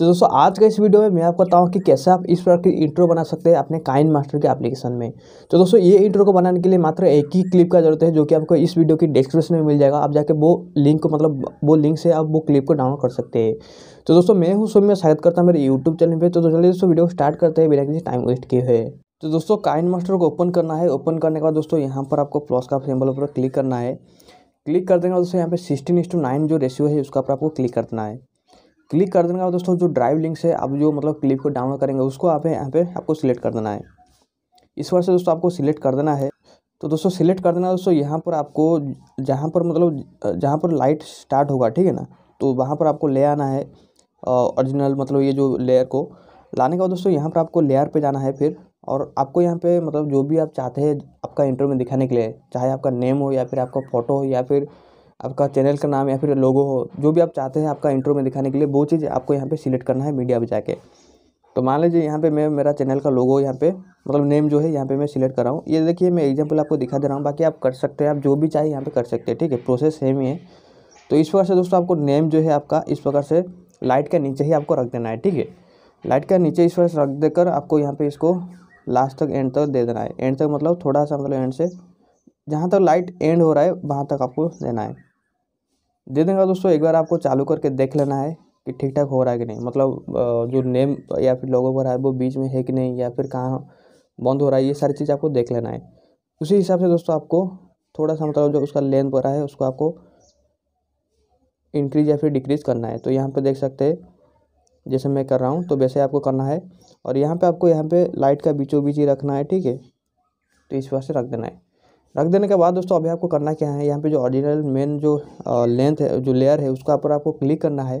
तो दोस्तों आज का इस वीडियो में मैं आपको बताऊँ कि कैसे आप इस प्रकार की इंट्रो बना सकते हैं अपने काइन मास्टर के एप्लीकेशन में तो दोस्तों ये इंट्रो को बनाने के लिए मात्र एक ही क्लिप का जरूरत है जो कि आपको इस वीडियो की डिस्क्रिप्शन में मिल जाएगा आप जाके वो लिंक को मतलब वो लिंक से आप वो क्लिप को डाउनलोड कर सकते हैं तो दोस्तों मैं हूँ सौम्य स्वागत करता हूँ मेरे यूट्यूब चैनल पर तो चलिए दोस्तों वीडियो स्टार्ट करते हैं बिना किसी टाइम वेस्ट किए हुए तो दोस्तों काइन मास्टर को ओपन करना है ओपन करने के बाद दोस्तों यहाँ पर आपको प्लस का सिंबल पर क्लिक करना है क्लिक कर देंगे दोस्तों यहाँ पे सिक्सटीन इंस टू नाइन जो रेशियो है उसका पर आपको क्लिक करना है क्लिक कर देने के बाद दोस्तों जो ड्राइव लिंक है आप जो मतलब क्लिप को डाउनलोड करेंगे उसको आप यहाँ पे आपको सिलेक्ट कर देना है इस बार से दोस्तों आपको सिलेक्ट कर देना है तो दोस्तों सिलेक्ट कर देना दोस्तों यहाँ पर आपको जहाँ पर मतलब जहाँ पर लाइट स्टार्ट होगा ठीक है ना तो वहाँ पर आपको ले आना है ओरिजिनल मतलब ये जो लेयर को लाने के बाद दोस्तों यहाँ पर आपको लेयर पे जाना है फिर और आपको यहाँ पे मतलब जो भी आप चाहते हैं आपका इंटरव्यू में दिखाने के लिए चाहे आपका नेम हो या फिर आपका फ़ोटो हो या फिर आपका चैनल का नाम या फिर लोगो हो जो भी आप चाहते हैं आपका इंट्रो में दिखाने के लिए वो चीज़ आपको यहाँ पे सिलेक्ट करना है मीडिया पर जाके तो मान लीजिए यहाँ पे मैं मेरा चैनल का लोगो यहाँ पे मतलब नेम जो है यहाँ पे मैं सिलेक्ट कर रहा हूँ ये देखिए मैं एग्जांपल आपको दिखा दे रहा हूँ बाकी आप कर सकते हैं आप जो भी चाहिए यहाँ पर कर सकते हैं ठीक है प्रोसेस सेम ही है तो इस प्रकार से दोस्तों आपको नेम जो है आपका इस प्रकार से लाइट के नीचे ही आपको रख देना है ठीक है लाइट के नीचे इस प्रकार रख देकर आपको यहाँ पर इसको लास्ट तक एंड तक दे देना है एंड तक मतलब थोड़ा सा मतलब एंड से जहाँ तक लाइट एंड हो रहा है वहाँ तक आपको देना है दे देंगे दोस्तों एक बार आपको चालू करके देख लेना है कि ठीक ठाक हो रहा है कि नहीं मतलब जो नेम या फिर लोगों पर है वो बीच में है कि नहीं या फिर कहाँ बंद हो रहा है ये सारी चीज़ आपको देख लेना है उसी हिसाब से दोस्तों आपको थोड़ा सा मतलब जो उसका लेंथ भरा है उसको आपको इंक्रीज या फिर डिक्रीज करना है तो यहाँ पे देख सकते हैं जैसे मैं कर रहा हूँ तो वैसे आपको करना है और यहाँ पे आपको यहाँ पे लाइट का बीचों बीच ही रखना है ठीक है तो इस वजह से रख देना है रख देने के बाद दोस्तों अभी आपको करना क्या है यहाँ पे जो ऑरिजिनल मेन जो लेंथ है जो लेयर है उसका ऊपर आपको क्लिक करना है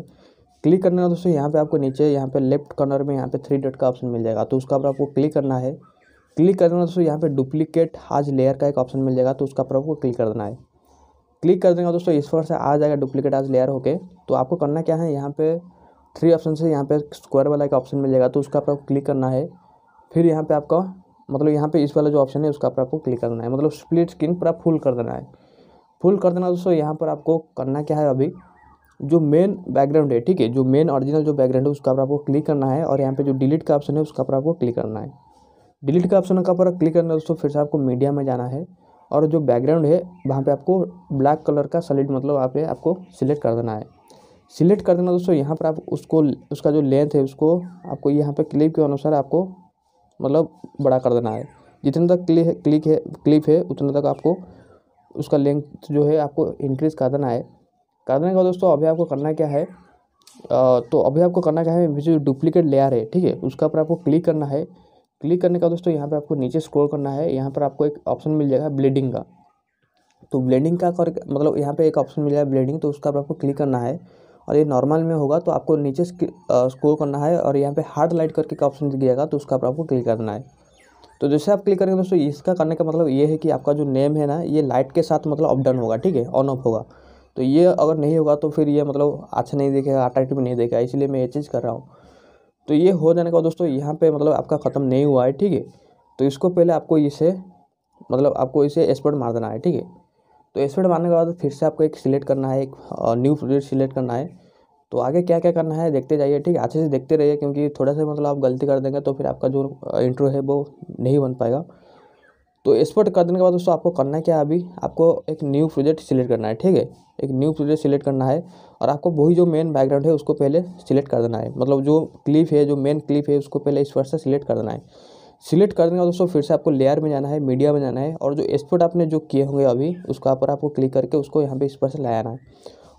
क्लिक करने का दोस्तों यहाँ पे आपको नीचे यहाँ पे लेफ्ट कॉर्नर में यहाँ पे थ्री डॉट का ऑप्शन मिल जाएगा तो उसका ऊपर आपको क्लिक करना है क्लिक करने का दोस्तों यहाँ पे डुप्लीकेट आज लेयर का एक ऑप्शन मिल जाएगा तो उसका ऊपर आपको क्लिक कर देना है क्लिक कर देगा दोस्तों इस पर से आ जाएगा डुप्लीकेट आज लेयर होके तो आपको करना क्या है यहाँ पे थ्री ऑप्शन से यहाँ पे स्क्वायर वाला एक ऑप्शन मिल जाएगा तो उसका ऊपर आपको क्लिक करना है फिर यहाँ पे आपका मतलब यहाँ पे इस वाला जो ऑप्शन है उसका पर आपको क्लिक करना है मतलब स्प्लिट स्क्रीन पूरा फुल कर देना है फुल कर देना दोस्तों यहाँ पर आपको करना क्या है अभी जो मेन बैकग्राउंड है ठीक है जो मेन ऑरिजिनल जो बैकग्राउंड है उसका पर आपको क्लिक करना है और यहाँ पर जो डिलीट का ऑप्शन है उसका पर आपको क्लिक करना है डिलीट का ऑप्शन का पर क्लिक करना है दोस्तों फिर से आपको मीडिया में जाना है और जो बैकग्राउंड है वहाँ पर आपको ब्लैक कलर का सलिड मतलब वहाँ पे आपको सिलेक्ट कर देना है सिलेक्ट कर देना दोस्तों यहाँ पर आप उसको उसका जो लेंथ है उसको आपको यहाँ पे क्लिप के अनुसार आपको मतलब बड़ा कर देना है जितना तक क्लिक है क्लिक है क्लिप है उतना तक आपको उसका लेंथ जो है आपको इंक्रीज़ कर देना है कर देने का दोस्तों अभी आपको करना क्या है आ, तो अभी आपको करना क्या है जो डुप्लीकेट लेयर है ठीक है उसका पर आपको क्लिक करना है क्लिक करने का दोस्तों यहाँ पर आपको नीचे स्क्रोल करना है यहाँ पर आपको एक ऑप्शन मिल जाएगा ब्लेडिंग का तो ब्लेंडिंग का कर मतलब यहाँ पे एक ऑप्शन मिल जाएगा ब्लेंडिंग तो उसका आपको क्लिक करना है और ये नॉर्मल में होगा तो आपको नीचे स्क्रोल करना है और यहाँ पे हार्ड लाइट करके का ऑप्शन दिएगा तो उसका आपको क्लिक करना है तो जैसे आप क्लिक करेंगे दोस्तों इसका करने का मतलब ये है कि आपका जो नेम है ना ये लाइट के साथ मतलब अपडाउन होगा ठीक है ऑन ऑफ होगा तो ये अगर नहीं होगा तो फिर ये मतलब अच्छा नहीं देखेगा अट्रैक्टिव नहीं देखेगा इसलिए मैं ये चीज़ कर रहा हूँ तो ये हो जाने के बाद दोस्तों यहाँ पे मतलब आपका ख़त्म नहीं हुआ है ठीक है तो इसको पहले आपको इसे मतलब आपको इसे एक्सपर्ट मार देना है ठीक है तो एस्पेड मारने के बाद फिर से आपको एक सिलेक्ट करना है एक न्यू प्रोजेक्ट सिलेक्ट करना है तो आगे क्या क्या करना है देखते जाइए ठीक है अच्छे से देखते रहिए क्योंकि थोड़ा सा मतलब आप गलती कर देंगे तो फिर आपका जो इंट्रो है वो नहीं बन पाएगा तो एक्सपर्ट कर देने के बाद दोस्तों आपको करना है क्या अभी आपको एक न्यू प्रोजेक्ट सिलेक्ट करना है ठीक है एक न्यू प्रोजेक्ट सिलेक्ट करना है और आपको वही जो मेन बैकग्राउंड है उसको पहले सिलेक्ट कर देना है मतलब जो क्लिप है जो मेन क्लिप है उसको पहले इस पर से सिलेक्ट कर देना है सिलेक्ट कर देंगे दोस्तों फिर से आपको लेयर में जाना है मीडिया में जाना है और जो एक्सपोर्ट आपने जो किए होंगे अभी उसका पर आपको क्लिक करके उसको यहाँ पे इस पर से लाना है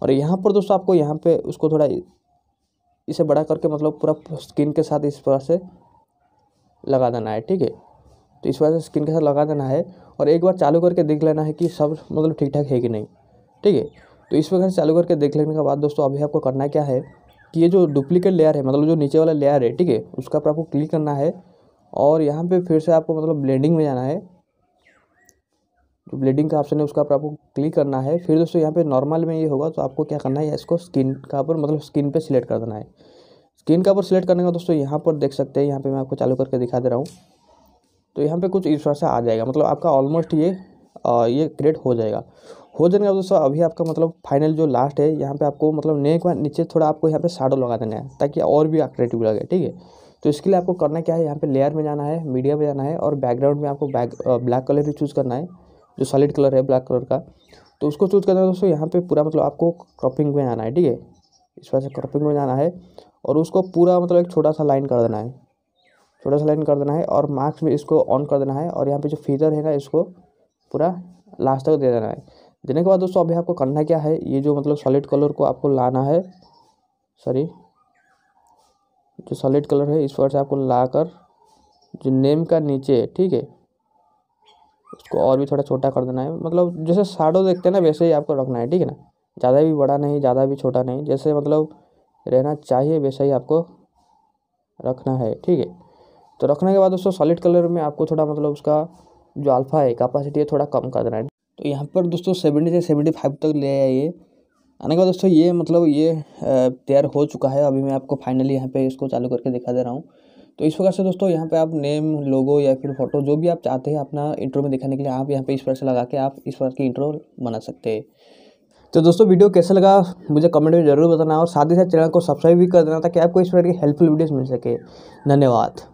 और यहाँ पर दोस्तों आपको यहाँ पे उसको थोड़ा इसे बड़ा करके मतलब पूरा स्किन के साथ इस पर से लगा देना है ठीक है तो इस वजह से स्किन के साथ लगा देना है और एक बार चालू करके देख लेना है कि सब मतलब ठीक ठाक है कि नहीं ठीक है तो इस वजह से चालू करके देख लेने के बाद दोस्तों अभी आपको करना क्या है कि ये जो डुप्लीकेट लेयर है मतलब जो नीचे वाला लेयर है ठीक है उसका पर आपको क्लिक करना है और यहाँ पे फिर से आपको मतलब ब्लेंडिंग में जाना है जो तो ब्लेंडिंग का ऑप्शन है उसका आपको क्लिक करना है फिर दोस्तों यहाँ पे नॉर्मल में ये होगा तो आपको क्या करना है इसको स्किन का ऊपर मतलब स्किन पे सिलेक्ट कर देना है स्किन का ऊपर सिलेक्ट करने का दोस्तों यहाँ पर देख सकते हैं यहाँ पर मैं आपको चालू करके दिखा दे रहा हूँ तो यहाँ पर कुछ इस से आ जाएगा मतलब आपका ऑलमोस्ट ये ये क्रिएट हो जाएगा हो जाने का दोस्तों अभी आपका मतलब फाइनल जो लास्ट है यहाँ पे आपको मतलब नेक नीचे थोड़ा आपको यहाँ पे शाडो लगा देना है ताकि और भी अट्रेटिव लगे ठीक है तो इसके लिए आपको करना क्या है यहाँ पे लेयर में जाना है मीडिया में जाना है और बैकग्राउंड में आपको बैक ब्लैक कलर ही चूज़ करना है जो सॉलिड कलर है ब्लैक कलर का तो उसको चूज़ करना है दोस्तों यहाँ पे पूरा मतलब आपको क्रॉपिंग में जाना है ठीक है इस वजह से क्रॉपिंग में जाना है और उसको पूरा मतलब एक छोटा सा लाइन कर देना है छोटा सा लाइन कर देना है और मार्क्स में इसको ऑन कर देना है और यहाँ पर जो फीचर है ना इसको पूरा लास्ट तक दे देना है देने के बाद दोस्तों अभी आपको करना क्या है ये जो मतलब सॉलिड कलर को आपको लाना है सॉरी जो सॉलिड कलर है इस पर से आपको लाकर जो नेम का नीचे है ठीक है उसको और भी थोड़ा छोटा कर देना है मतलब जैसे साडो देखते हैं ना वैसे ही आपको रखना है ठीक है ना ज़्यादा भी बड़ा नहीं ज़्यादा भी छोटा नहीं जैसे मतलब रहना चाहिए वैसा ही आपको रखना है ठीक है तो रखने के बाद दोस्तों सॉलिड कलर में आपको थोड़ा मतलब उसका जो अल्फ़ा है कैपेसिटी है थोड़ा कम कर देना है तो यहाँ पर दोस्तों सेवेंटी से सेवेंटी फाइव तक ले आइए आने के बाद दोस्तों ये मतलब ये तैयार हो चुका है अभी मैं आपको फाइनली यहाँ पे इसको चालू करके दिखा दे रहा हूँ तो इस प्रकार से दोस्तों यहाँ पे आप नेम लोगो या फिर फोटो जो भी आप चाहते हैं अपना इंट्रो में दिखाने के लिए आप यहाँ पे इस प्रकार से लगा के आप इस प्रकार की इंट्रो बना सकते हैं तो दोस्तों वीडियो कैसे लगा मुझे कमेंट में जरूर बताना और साथ ही साथ चैनल को सब्सक्राइब भी कर देना ताकि आपको इस प्रकार की हेल्पफुल वीडियोज़ मिल सके धन्यवाद